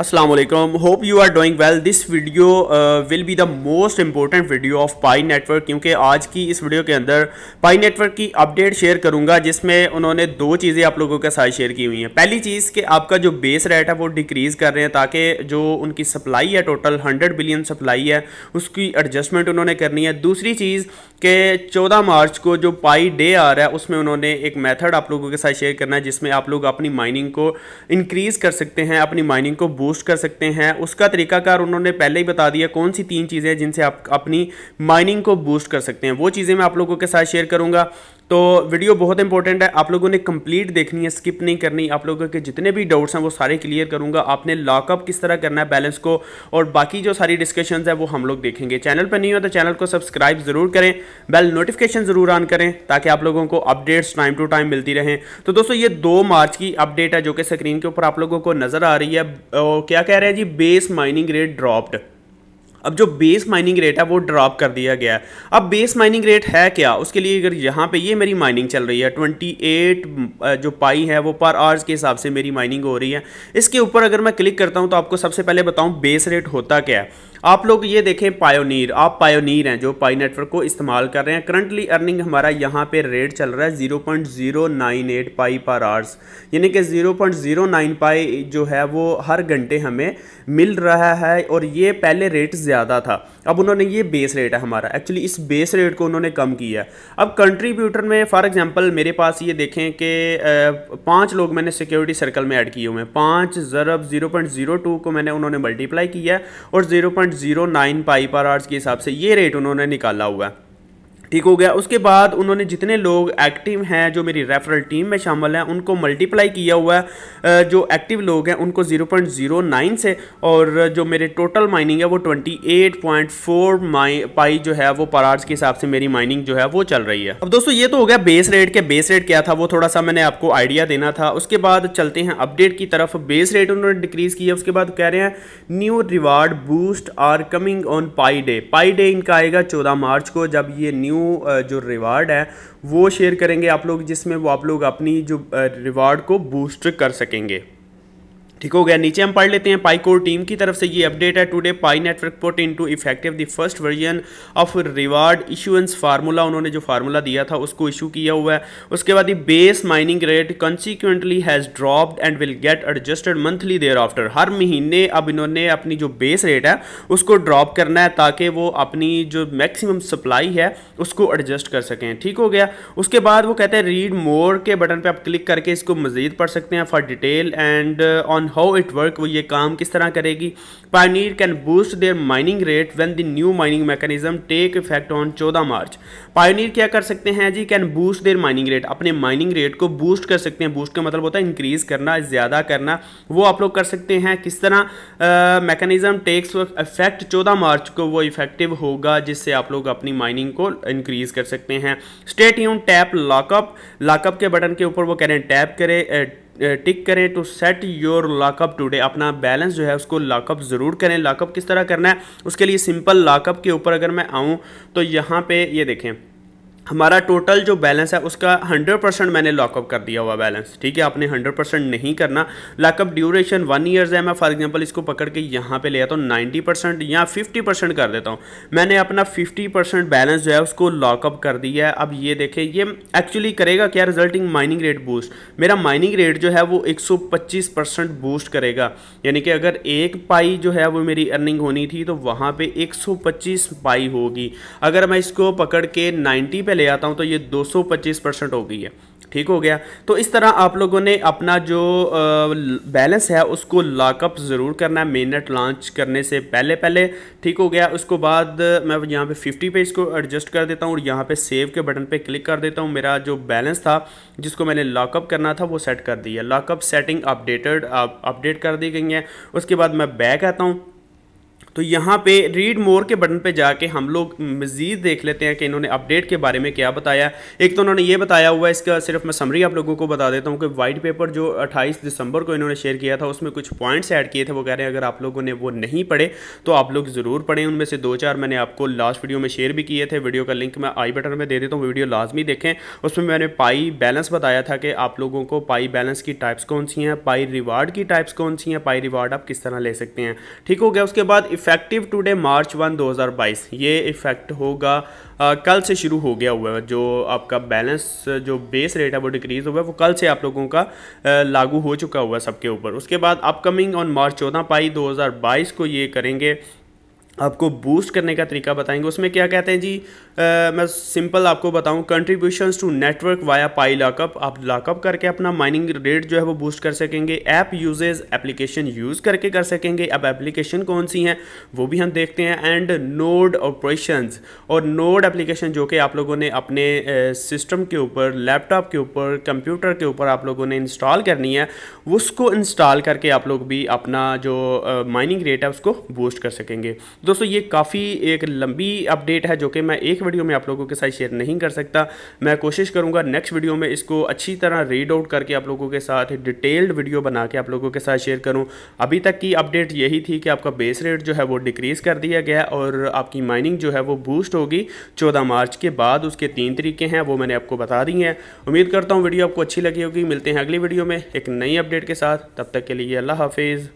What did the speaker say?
Aslam hope you are doing well this video will be the most important video of Pi network क्योंकि आज की इस वीडियो के अंदर पाई नेटवर्क की अपडेट शेयर करूंगा जिसमें उन्होंने दो चीज़ें आप लोगों के साथ शेयर की हुई हैं पहली चीज़ कि आपका जो बेस रेट है वो डिक्रीज़ कर रहे हैं ताकि जो उनकी सप्लाई है टोटल हंड्रेड बिलियन सप्लाई है उसकी एडजस्टमेंट उन्होंने करनी है दूसरी चीज़ के चौदह मार्च को जो पाई डे आ रहा है उसमें उन्होंने एक मैथड आप लोगों के साथ शेयर करना है जिसमें आप लोग अपनी माइनिंग को इनक्रीज़ कर सकते हैं अपनी माइनिंग को बूस्ट कर सकते हैं उसका तरीकाकार उन्होंने पहले ही बता दिया कौन सी तीन चीज़ें जिनसे आप अपनी माइनिंग को बूस्ट कर सकते हैं वो चीज़ें मैं आप लोगों के साथ शेयर करूँगा तो वीडियो बहुत इंपॉर्टेंट है आप लोगों ने कंप्लीट देखनी है स्किप नहीं करनी आप लोगों के जितने भी डाउट्स हैं वो सारे क्लियर करूंगा आपने लॉकअप किस तरह करना है बैलेंस को और बाकी जो सारी डिस्कशन है वो हम लोग देखेंगे चैनल पर नहीं हो तो चैनल को सब्सक्राइब ज़रूर करें बेल नोटिफिकेशन ज़रूर ऑन करें ताकि आप लोगों को अपडेट्स टाइम टू टाइम मिलती रहें तो दोस्तों ये दो मार्च की अपडेट है जो कि स्क्रीन के ऊपर आप लोगों को नज़र आ रही है क्या कह रहे हैं जी बेस माइनिंग रेट ड्रॉप्ड अब जो बेस माइनिंग रेट है वो ड्रॉप कर दिया गया है अब बेस माइनिंग रेट है क्या उसके लिए अगर यहाँ पे ये मेरी माइनिंग चल रही है 28 जो पाई है वो पर आवर्स के हिसाब से मेरी माइनिंग हो रही है इसके ऊपर अगर मैं क्लिक करता हूँ तो आपको सबसे पहले बताऊँ बेस रेट होता क्या है आप लोग ये देखें पायोनीर आप पायोनीर हैं जो पाई नेटवर्क को इस्तेमाल कर रहे हैं करंटली अर्निंग हमारा यहाँ पे रेट चल रहा है zero point zero nine eight Pi per hours यानी कि zero point zero nine Pi जो है वो हर घंटे हमें मिल रहा है और ये पहले रेट ज़्यादा था अब उन्होंने ये बेस रेट है हमारा एक्चुअली इस बेस रेट को उन्होंने कम किया है अब कंट्रीब्यूटर में फॉर एग्जाम्पल मेरे पास ये देखें कि पाँच लोग मैंने सिक्योरिटी सर्कल में ऐड किए हुए हैं पाँच ज़रब ज़ीरो पॉइंट ज़ीरो टू को मैंने उन्होंने मल्टीप्लाई किया और zero point point zero nine Pi per hours के हिसाब से ये रेट उन्होंने निकाला हुआ है ठीक हो गया उसके बाद उन्होंने जितने लोग एक्टिव हैं जो मेरी रेफरल टीम में शामिल हैं उनको मल्टीप्लाई किया हुआ है जो एक्टिव लोग हैं उनको 0.09 से और जो मेरे टोटल माइनिंग है वो 28.4 माइ पाई जो है वो पर आर्स के हिसाब से मेरी माइनिंग जो है वो चल रही है अब दोस्तों ये तो हो गया बेस रेट के बेस रेट क्या था वो थोड़ा सा मैंने आपको आइडिया देना था उसके बाद चलते हैं अपडेट की तरफ बेस रेट उन्होंने डिक्रीज़ किया उसके बाद कह रहे हैं new reward boost are coming on Pi day Pi day इनका आएगा चौदह मार्च को जब ये न्यू न्यू जो रिवार्ड है वो शेयर करेंगे आप लोग जिसमें वो आप लोग अपनी जो रिवार्ड को बूस्ट कर सकेंगे ठीक हो गया नीचे हम पढ़ लेते हैं पाई कोर टीम की तरफ से ये अपडेट है today Pi network put into effective the first version of reward issuance formula उन्होंने जो फार्मूला दिया था उसको इशू किया हुआ है उसके बाद base mining rate consequently has dropped and will get adjusted monthly thereafter हर महीने अब इन्होंने अपनी जो बेस रेट है उसको ड्रॉप करना है ताकि वो अपनी जो मैक्सिमम सप्लाई है उसको एडजस्ट कर सकें ठीक हो गया उसके बाद वो कहते हैं रीड मोर के बटन पर आप क्लिक करके इसको मजीद पढ़ सकते हैं for detail and on how it work वो ये काम किस तरह करेगी pioneers can boost their mining rate when the new mining mechanism take effect on 14 March pioneers क्या कर सकते हैं जी can boost their mining rate अपने माइनिंग रेट को बूस्ट कर सकते हैं बूस्ट का मतलब होता है इंक्रीज करना ज़्यादा करना वो आप लोग कर सकते हैं किस तरह मैकेनिज्म टेक्स इफेक्ट चौदह मार्च को वो इफेक्टिव होगा जिससे आप लोग अपनी माइनिंग को इंक्रीज कर सकते हैं state you tap lockup lockup के बटन के ऊपर वो कह रहे हैं टैप करें टिक करें to set your lockup today अपना बैलेंस जो है उसको लॉकअप ज़रूर करें लॉकअप किस तरह करना है उसके लिए सिंपल लॉकअप के ऊपर अगर मैं आऊँ तो यहाँ पे ये देखें हमारा टोटल जो बैलेंस है उसका 100 परसेंट मैंने लॉकअप कर दिया हुआ बैलेंस ठीक है आपने 100 परसेंट नहीं करना लॉकअप ड्यूरेशन वन ईयर्स है मैं फॉर एग्जांपल इसको पकड़ के यहाँ पे ले आता हूँ 90 परसेंट या 50 परसेंट कर देता हूँ मैंने अपना 50 परसेंट बैलेंस जो है उसको लॉकअप कर दिया है अब ये देखें ये एक्चुअली करेगा क्या रिजल्टिंग माइनिंग रेट बूस्ट मेरा माइनिंग रेट जो है वो एक बूस्ट करेगा यानी कि अगर एक पाई जो है वो मेरी अर्निंग होनी थी तो वहाँ पर एक पाई होगी अगर मैं इसको पकड़ के नाइन्टी में ले आता हूँ तो ये 225 परसेंट हो गई है ठीक हो गया तो इस तरह आप लोगों ने अपना जो बैलेंस है उसको लॉकअप ज़रूर करना है मेनट लॉन्च करने से पहले पहले ठीक हो गया उसको बाद मैं यहाँ पे 50 पे इसको एडजस्ट कर देता हूँ और यहाँ पे सेव के बटन पे क्लिक कर देता हूँ मेरा जो बैलेंस था जिसको मैंने लॉकअप करना था वो सेट कर दिया लॉकअप सेटिंग अपडेटेड अपडेट कर दी गई है उसके बाद मैं बैक आता हूँ तो यहाँ पे रीड मोर के बटन पे जाके हम लोग मज़ीद देख लेते हैं कि इन्होंने अपडेट के बारे में क्या बताया एक तो उन्होंने ये बताया हुआ है इसका सिर्फ मैं समरी आप लोगों को बता देता हूँ कि वाइट पेपर जो अट्ठाईस दिसंबर को इन्होंने शेयर किया था उसमें कुछ पॉइंट्स ऐड किए थे वो कह रहे हैं अगर आप लोगों ने वो नहीं पढ़े तो आप लोग ज़रूर पढ़ें उनमें से दो चार मैंने आपको लास्ट वीडियो में शेयर भी किए थे वीडियो का लिंक मैं आई बटन में दे देता हूँ वीडियो लाजमी देखें उसमें मैंने पाई बैलेंस बताया था कि आप लोगों को पाई बैलेंस की टाइप्स कौन सी हैं पाई रिवार्ड की टाइप्स कौन सी हैं पाई रिवार्ड आप किस तरह ले सकते हैं ठीक हो गया उसके बाद इफ़ेक्टिव टुडे मार्च वन 2022 ये इफ़ेक्ट होगा आ, कल से शुरू हो गया हुआ है जो आपका बैलेंस जो बेस रेट है वो डिक्रीज़ हुआ है वो कल से आप लोगों का आ, लागू हो चुका हुआ है सबके ऊपर उसके बाद अपकमिंग ऑन मार्च चौदह पाई 2022 को ये करेंगे आपको बूस्ट करने का तरीका बताएंगे उसमें क्या कहते हैं जी आ, मैं सिंपल आपको बताऊं contribution to network via Pi lockup आप लॉकअप करके अपना माइनिंग रेट जो है वो बूस्ट कर सकेंगे ऐप यूजेज एप्लीकेशन यूज़ करके कर सकेंगे अब एप्लीकेशन कौन सी हैं वो भी हम देखते हैं एंड नोड ऑपरेशन और नोड एप्लीकेशन जो कि आप लोगों ने अपने सिस्टम के ऊपर लैपटॉप के ऊपर कंप्यूटर के ऊपर आप लोगों ने इंस्टॉल करनी है उसको इंस्टॉल करके आप लोग भी अपना जो माइनिंग रेट है उसको बूस्ट कर सकेंगे दोस्तों ये काफ़ी एक लंबी अपडेट है जो कि मैं एक वीडियो में आप लोगों के साथ शेयर नहीं कर सकता मैं कोशिश करूँगा नेक्स्ट वीडियो में इसको अच्छी तरह रीड आउट करके आप लोगों के साथ डिटेल्ड वीडियो बना के आप लोगों के साथ शेयर करूँ अभी तक की अपडेट यही थी कि आपका बेस रेट जो है वो डिक्रीज़ कर दिया गया और आपकी माइनिंग जो है वो बूस्ट होगी चौदह मार्च के बाद उसके तीन तरीके हैं वो मैंने आपको बता दी हैं उम्मीद करता हूँ वीडियो आपको अच्छी लगी होगी मिलते हैं अगली वीडियो में एक नई अपडेट के साथ तब तक के लिए अल्लाह हाफिज़